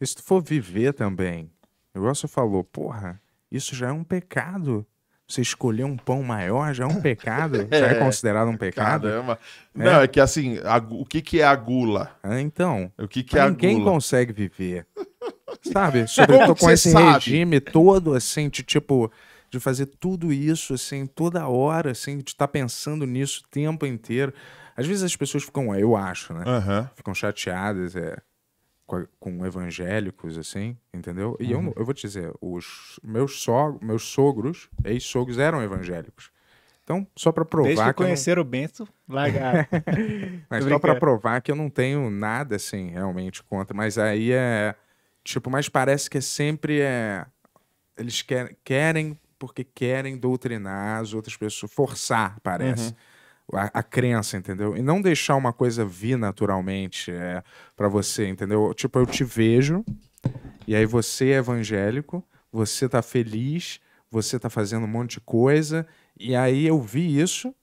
E se tu for viver também, o negócio falou, porra, isso já é um pecado. Você escolher um pão maior já é um pecado? é, já é considerado um pecado? Caramba. É. Não, é que assim, a, o que, que é a gula? Ah, então. O que, que é Ninguém consegue viver. sabe? Sobretudo com esse sabe? regime todo, assim, de tipo, de fazer tudo isso, assim, toda hora, assim, de estar tá pensando nisso o tempo inteiro. Às vezes as pessoas ficam, eu acho, né? Uhum. Ficam chateadas, é com, evangélicos, assim, entendeu? E uhum. eu, eu vou te dizer, os meus, so, meus sogros, ex-sogros, eram evangélicos. Então, só para provar Desde que, que conhecer não... o Bento, largar. mas só para provar que eu não tenho nada assim realmente contra, mas aí é tipo, mas parece que é sempre é eles querem, querem porque querem doutrinar as outras pessoas, forçar, parece. Uhum a, a, crença, entendeu? E não deixar uma coisa vir naturalmente é, para você, entendeu? Tipo, eu te vejo, e aí você é evangélico, você tá feliz, você tá fazendo um monte de coisa, e aí eu vi isso,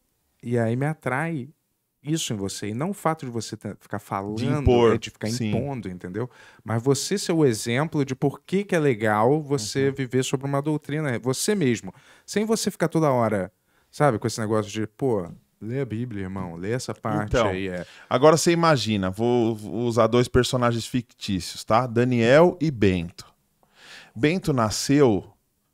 e aí me atrai isso em você. E não o fato de você ficar falando, de, né, impor, né, de ficar sim. impondo, entendeu? Mas você ser o exemplo de por que, que é legal você uhum. viver sobre uma doutrina, você mesmo. Sem você ficar toda hora, sabe, com esse negócio de, pô, Lê a Bíblia, irmão. Lê essa parte então, aí. É. Agora você imagina, vou, vou usar dois personagens fictícios, tá? Daniel e Bento. Bento nasceu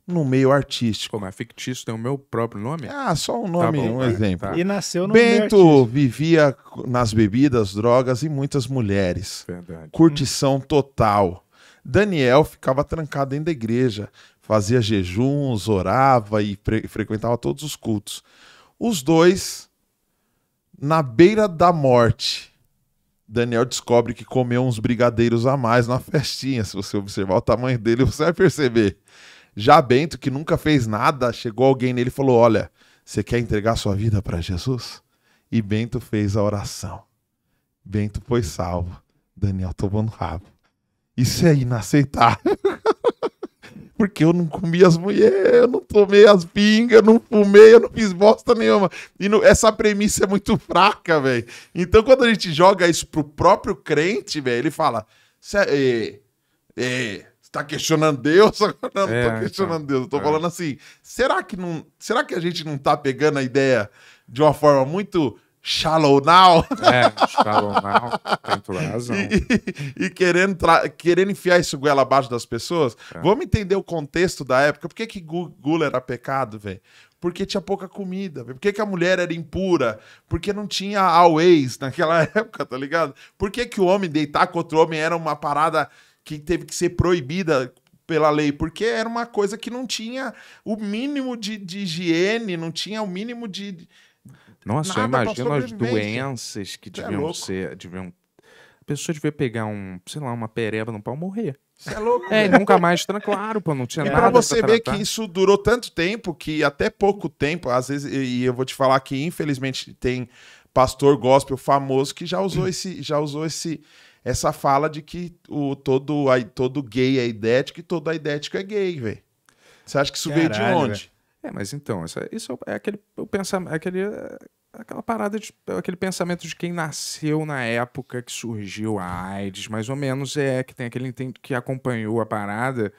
no meio artístico. Como é fictício tem o meu próprio nome? Ah, só um tá nome, tá bom, um é, exemplo. Tá. E nasceu no Bento vivia nas bebidas, drogas e muitas mulheres. Verdade. Curtição hum. total. Daniel ficava trancado dentro da igreja, fazia jejuns, orava e frequentava todos os cultos. Os dois na beira da morte, Daniel descobre que comeu uns brigadeiros a mais na festinha. Se você observar o tamanho dele, você vai perceber. Já Bento, que nunca fez nada, chegou alguém nele e falou: Olha, você quer entregar sua vida para Jesus? E Bento fez a oração. Bento foi salvo. Daniel tomou no rabo. Isso é inaceitável. porque eu não comi as mulheres, eu não tomei as pingas, eu não fumei, eu não fiz bosta nenhuma. E no, essa premissa é muito fraca, velho. Então, quando a gente joga isso pro próprio crente, velho, ele fala: é, é, Você tá questionando Deus? Agora não, não tô é, então. questionando Deus. Eu tô é. falando assim: será que, não, será que a gente não tá pegando a ideia de uma forma muito Shallow Now. É, Shallow Now, tem razão. E, e, querendo, querendo enfiar esse goela abaixo das pessoas. É. Vamos entender o contexto da época. Por que, que gula era pecado, velho? Porque tinha pouca comida. Por que, que a mulher era impura? Porque não tinha always naquela época, tá ligado? Por que, que o homem deitar com outro homem era uma parada que teve que ser proibida pela lei, porque era uma coisa que não tinha o mínimo de, de higiene, não tinha o mínimo de nossa, Nada eu imagino as doenças que Cê é deviam é ser. Deviam... A pessoa devia pegar um, sei lá, uma pereba no pau e morrer. Você é louco. É, nunca mais, claro, pô, não tinha e nada. Pra você pra ver que isso durou tanto tempo que até pouco tempo, às vezes, e eu vou te falar que infelizmente tem pastor gospel famoso que já usou esse, já usou esse, essa fala de que o todo, a, todo gay é idético e todo idético é gay, velho. Você acha que isso Caralho, veio de onde? Véio. É, mas então, isso, é, é, é aquele pensamento, aquele aquela parada de aquele pensamento de quem nasceu na época que surgiu a AIDS, mais ou menos é que tem aquele que acompanhou a parada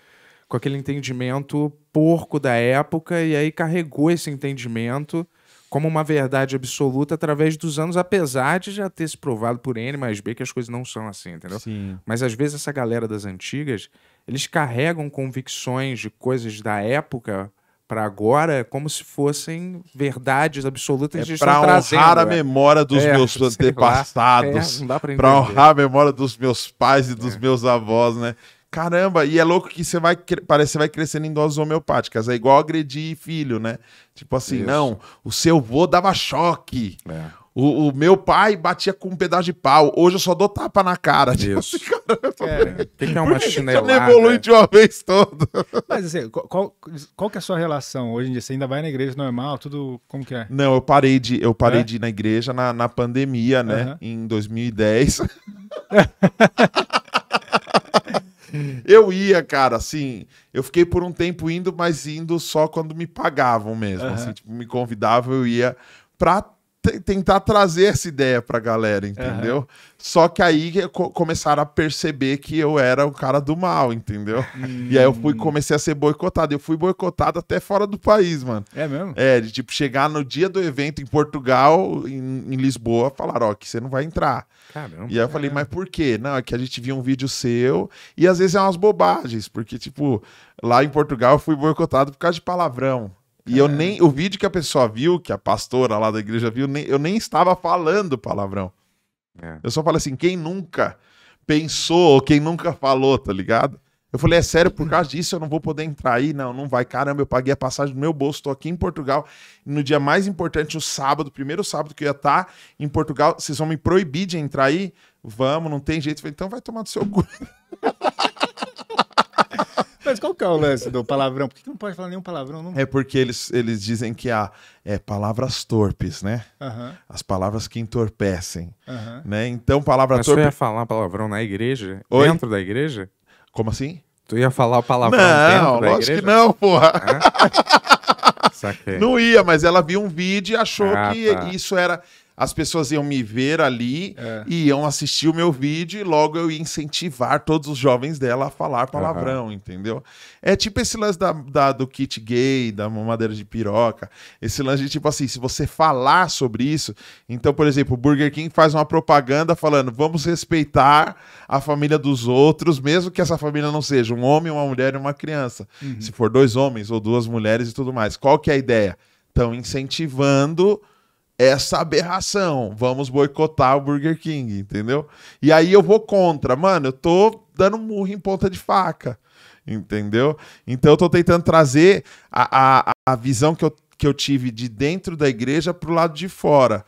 com aquele entendimento porco da época e aí carregou esse entendimento como uma verdade absoluta através dos anos, apesar de já ter se provado por N mais B que as coisas não são assim, entendeu? Sim. Mas às vezes essa galera das antigas, eles carregam convicções de coisas da época para agora é como se fossem verdades absolutas é tá para honrar a é. memória dos é, meus antepassados, é, para honrar a memória dos meus pais e dos é. meus avós, né? Caramba, e é louco que você vai parece você vai crescendo em doses homeopáticas, é igual agredir filho, né? Tipo assim, Isso. não, o seu vô dava choque. É. O, o, meu pai batia com um pedaço de pau. Hoje eu só dou tapa na cara. disso Tipo, é, tem que ter uma chinelada. Ele evolui né? de uma vez toda. Mas assim, qual, qual que é a sua relação hoje em dia? Você ainda vai na igreja normal? Tudo como que é? Não, eu parei de, eu parei é? de ir na igreja na, na pandemia, né? Uhum. Em 2010. eu ia, cara, assim, eu fiquei por um tempo indo, mas indo só quando me pagavam mesmo. Uhum. Assim, tipo, me convidavam, eu ia pra tentar trazer essa ideia pra galera, entendeu? Uhum. Só que aí co começaram a perceber que eu era o cara do mal, entendeu? Hum. E aí eu fui, hum. comecei a ser boicotado. Eu fui boicotado até fora do país, mano. É mesmo? É, de tipo, chegar no dia do evento em Portugal, em, em Lisboa, falaram, ó, que você não vai entrar. Caramba. E aí eu falei, mas por quê? Não, é que a gente viu um vídeo seu, e às vezes é umas bobagens, porque, tipo, lá em Portugal eu fui boicotado por causa de palavrão. E eu é. nem. O vídeo que a pessoa viu, que a pastora lá da igreja viu, nem, eu nem estava falando palavrão. É. Eu só falei assim: quem nunca pensou, ou quem nunca falou, tá ligado? Eu falei, é sério, por causa disso eu não vou poder entrar aí? Não, não vai. Caramba, eu paguei a passagem do meu bolso, tô aqui em Portugal. No dia mais importante, o sábado, primeiro sábado que eu ia estar tá em Portugal, vocês vão me proibir de entrar aí? Vamos, não tem jeito. falei, então vai tomar do seu cu. Mas qual que é o lance do palavrão? Por que, que não pode falar nenhum palavrão? Não? É porque eles, eles dizem que há é, palavras torpes, né? Uhum. As palavras que entorpecem. Uhum. Né? Então, palavra Mas torpe. Mas ia falar palavrão na igreja? Oi? Dentro da igreja? Como assim? Tu ia falar palavrão não, dentro da igreja? Não, que não, porra. Ah? Não ia, mas ela viu um vídeo e achou ah, que tá. isso era as pessoas iam me ver ali é. e iam assistir o meu vídeo e logo eu ia incentivar todos os jovens dela a falar palavrão, uhum. entendeu? É tipo esse lance da, da, do kit gay, da mamadeira de piroca, esse lance de tipo assim, se você falar sobre isso, então, por exemplo, o Burger King faz uma propaganda falando, vamos respeitar a família dos outros, mesmo que essa família não seja um homem, uma mulher e uma criança. Uhum. Se for dois homens ou duas mulheres e tudo mais. Qual que é a ideia? Estão incentivando essa aberração. Vamos boicotar o Burger King, entendeu? E aí eu vou contra. Mano, eu tô dando murro em ponta de faca, entendeu? Então eu tô tentando trazer a, a, a visão que eu, que eu tive de dentro da igreja pro lado de fora.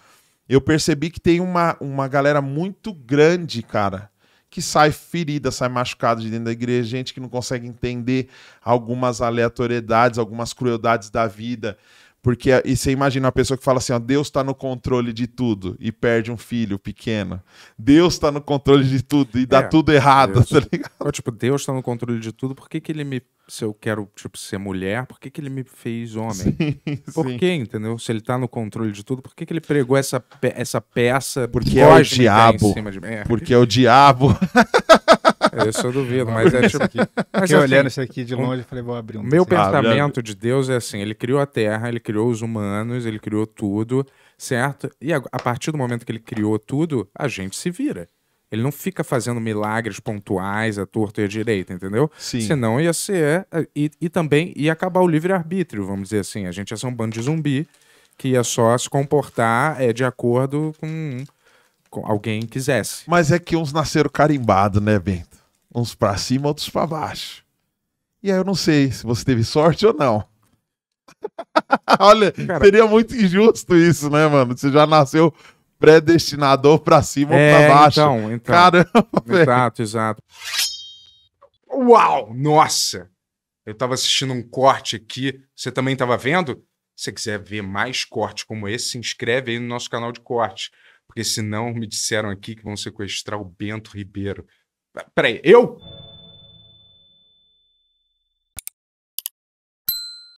Eu percebi que tem uma, uma galera muito grande, cara, que sai ferida, sai machucado de dentro da igreja, gente que não consegue entender algumas aleatoriedades, algumas crueldades da vida. Porque e você imagina uma pessoa que fala assim: ó, Deus está no controle de tudo e perde um filho pequeno. Deus está no controle de tudo e dá é, tudo errado, Deus, tá, tá ligado? Eu, tipo, Deus está no controle de tudo, por que, que ele me. Se eu quero, tipo, ser mulher, por que, que ele me fez homem? Sim, por que, entendeu? Se ele está no controle de tudo, por que, que ele pregou essa, pe essa peça? Porque é o diabo. De... É. Porque é o diabo. Isso eu duvido, mas é tipo. Mas, assim, olhando isso aqui de longe e falei, vou abrir um. Meu pensamento ah, de Deus é assim: ele criou a terra, ele criou os humanos, ele criou tudo, certo? E a, a partir do momento que ele criou tudo, a gente se vira. Ele não fica fazendo milagres pontuais à torta e à direita, entendeu? Sim. Senão ia ser. É, e, e também ia acabar o livre-arbítrio, vamos dizer assim. A gente ia ser um bando de zumbi que ia só se comportar é, de acordo com, com alguém quisesse. Mas é que uns nasceram carimbados, né, Bento? uns para cima, outros para baixo. E aí eu não sei se você teve sorte ou não. Olha, Cara, seria muito injusto isso, né, mano? Você já nasceu predestinador para cima é, ou para baixo. Então, então. Caramba, Exato, exato. Uau! Nossa! Eu tava assistindo um corte aqui. Você também tava vendo? Se você quiser ver mais cortes como esse, se inscreve aí no nosso canal de corte Porque senão me disseram aqui que vão sequestrar o Bento Ribeiro. Peraí, eu?